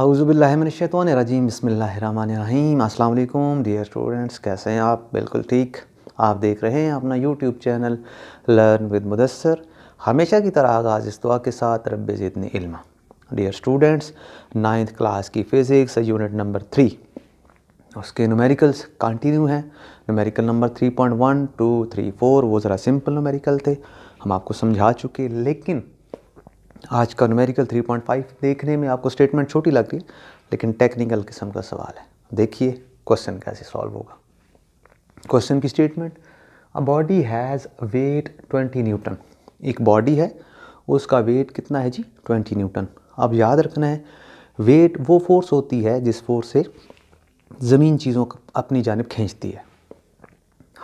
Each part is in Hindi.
आउज़बिल्लिनशैतवानरजीम बसमीम अल्लाम डियर स्टूडेंट्स कैसे हैं आप बिल्कुल ठीक आप देख रहे हैं अपना YouTube channel learn with Mudassar हमेशा की तरह आगाज़ इस दुआ के साथ रब ज़िदन इल्म डियर स्टूडेंट्स नाइन्थ क्लास की फ़िज़िक्स यूनिट नंबर थ्री उसके नुमेरिकल्स कंटिन्यू हैं numerical number three point one two three four वो ज़रा सिंपल नुमेरिकल थे हम आपको समझा चुके लेकिन आज का न्यूमेरिकल 3.5 देखने में आपको स्टेटमेंट छोटी लगती है लेकिन टेक्निकल किस्म का सवाल है देखिए क्वेश्चन कैसे सॉल्व होगा क्वेश्चन की statement a body has weight 20 newton एक बॉडी है उसका वेट कितना है जी 20 न्यूटन अब याद रखना है वेट वो फोर्स होती है जिस फोर्स से ज़मीन चीज़ों को अपनी जानब खींचती है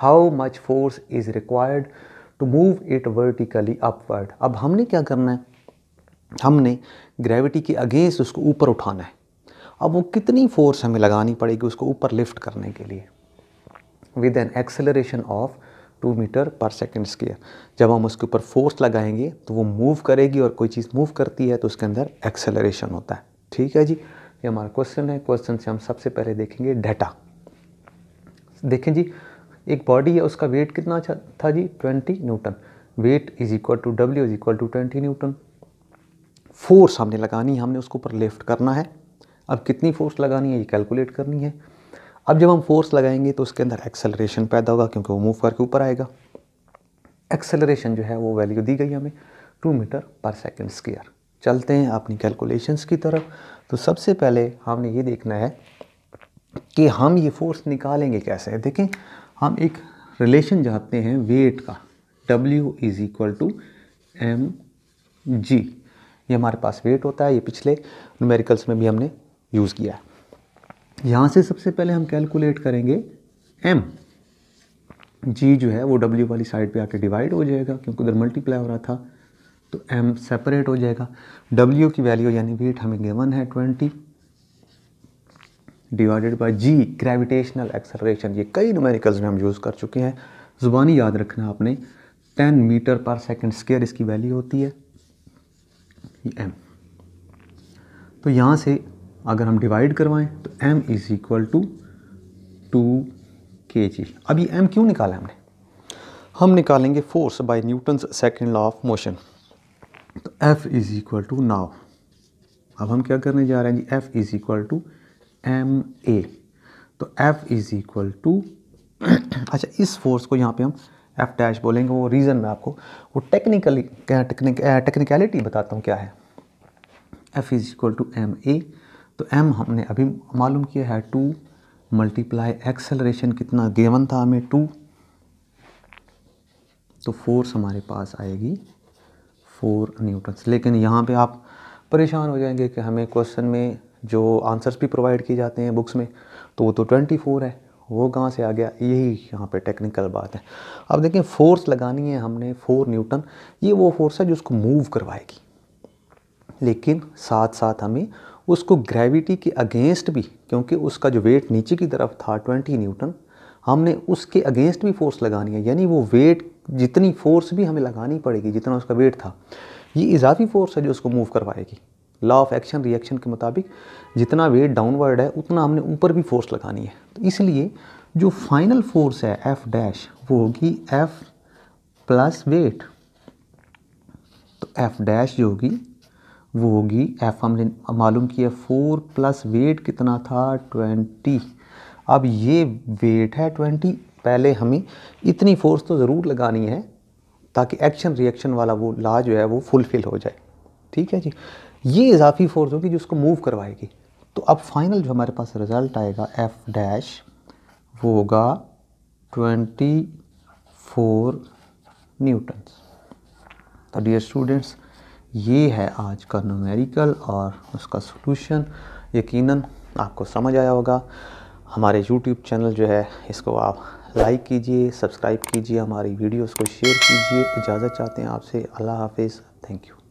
how much force is required to move it vertically upward अब हमने क्या करना है हमने ग्रेविटी के अगेंस्ट उसको ऊपर उठाना है अब वो कितनी फोर्स हमें लगानी पड़ेगी उसको ऊपर लिफ्ट करने के लिए with an acceleration of two metre per second square जब हम उसके ऊपर फोर्स लगाएंगे तो वो मूव करेगी और कोई चीज़ मूव करती है तो उसके अंदर एक्सेलरेशन होता है ठीक है जी ये हमारा क्वेश्चन है क्वेश्चन से हम सबसे पहले देखेंगे डेटा देखें जी एक बॉडी है उसका वेट कितना था g twenty newton weight is equal to W is equal to twenty newton force हमने लगानी है हमने उसके ऊपर लिफ्ट करना है अब कितनी फोर्स लगानी है ये कैलकुलेट करनी है अब जब हम फोर्स लगाएंगे तो उसके अंदर एक्सेलरेशन पैदा होगा क्योंकि वो मूव करके ऊपर आएगा एक्सेलरेशन जो है वो वैल्यू दी गई हमें two metre per second square चलते हैं अपनी कैलकुलेशंस की तरफ तो सबसे पहले हमने ये देखना है कि हम ये फोर्स निकालेंगे कैसे देखें हम एक रिलेशन जानते हैं वेट का W is equal to m g ये हमारे पास वेट होता है ये पिछले न्यूमेरिकल्स में भी हमने यूज़ किया है यहाँ से सबसे पहले हम कैलकुलेट करेंगे एम जी जो है वो डब्ल्यू वाली साइड पे आके डिवाइड हो जाएगा क्योंकि उधर मल्टीप्लाई हो रहा था तो एम सेपरेट हो जाएगा डब्ल्यू की वैल्यू यानी वेट हमें गेवन है twenty divided by g gravitational acceleration ये कई न्यूमेरिकल्स में हम यूज़ कर चुके हैं ज़ुबानी याद रखना आपने ten metre per second square इसकी वैल्यू होती है ये तो यहाँ से अगर हम डिवाइड करवाएं तो m is equal to two two k अब ये m क्यों निकाला हमने हम निकालेंगे force by Newton's second law of motion तो F is equal to now अब हम क्या करने जा रहे हैं जी F is equal to m a तो F इज़ इक्वल टू अच्छा इस फोर्स को यहाँ पे हम एफ डैश बोलेंगे वो रीज़न में आपको वो टेक्निकली टेक्निक टेक्निकलिटी बताता हूँ क्या है F is equal to m a तो एम हमने अभी मालूम किया है टू मल्टीप्लाई एक्सेलरेशन कितना गेवन था हमें टू तो फोर्स हमारे पास आएगी फोर न्यूटन्स लेकिन यहाँ पे आप परेशान हो जाएंगे कि हमें क्वेश्चन में जो आंसर्स भी प्रोवाइड किए जाते हैं बुक्स में तो वो तो ट्वेंटी फोर है वो कहाँ से आ गया यही यहाँ पे टेक्निकल बात है अब देखें फोर्स लगानी है हमने फोर न्यूटन ये वो फोर्स है जो उसको मूव करवाएगी लेकिन साथ साथ हमें उसको ग्रेविटी के अगेंस्ट भी क्योंकि उसका जो वेट नीचे की तरफ था ट्वेंटी न्यूटन हमने उसके अगेंस्ट भी फोर्स लगानी है यानी वो वेट जितनी फोर्स भी हमें लगानी पड़ेगी जितना उसका वेट था ये इजाफी फोर्स है जो उसको मूव करवाएगी लॉ ऑफ एक्शन रिएक्शन के मुताबिक जितना वेट डाउनवर्ड है उतना हमने ऊपर भी फोर्स लगानी है तो इसलिए जो फाइनल फोर्स है एफ डैश वो होगी एफ प्लस वेट तो एफ डैश जो होगी वो होगी एफ हमने मालूम किया फोर प्लस वेट कितना था ट्वेंटी अब ये वेट है ट्वेंटी पहले हमें इतनी फोर्स तो ज़रूर लगानी है ताकि एक्शन रिएक्शन वाला वो ला जो है वो फुलफिल हो जाए ठीक है जी ये इजाफी फोर्स होगी जो उसको मूव करवाएगी तो अब फाइनल जो हमारे पास रिज़ल्ट आएगा एफ डैश वो होगा ट्वेंटी फोर न्यूटन्स तो डियर स्टूडेंट्स ये है आज का न्यूमेरिकल और उसका सलूशन यकीनन आपको समझ आया होगा हमारे यूट्यूब चैनल जो है इसको आप लाइक कीजिए सब्सक्राइब कीजिए हमारी वीडियोस को शेयर कीजिए इजाज़त चाहते हैं आपसे अल्लाह हाफिज़ थैंक यू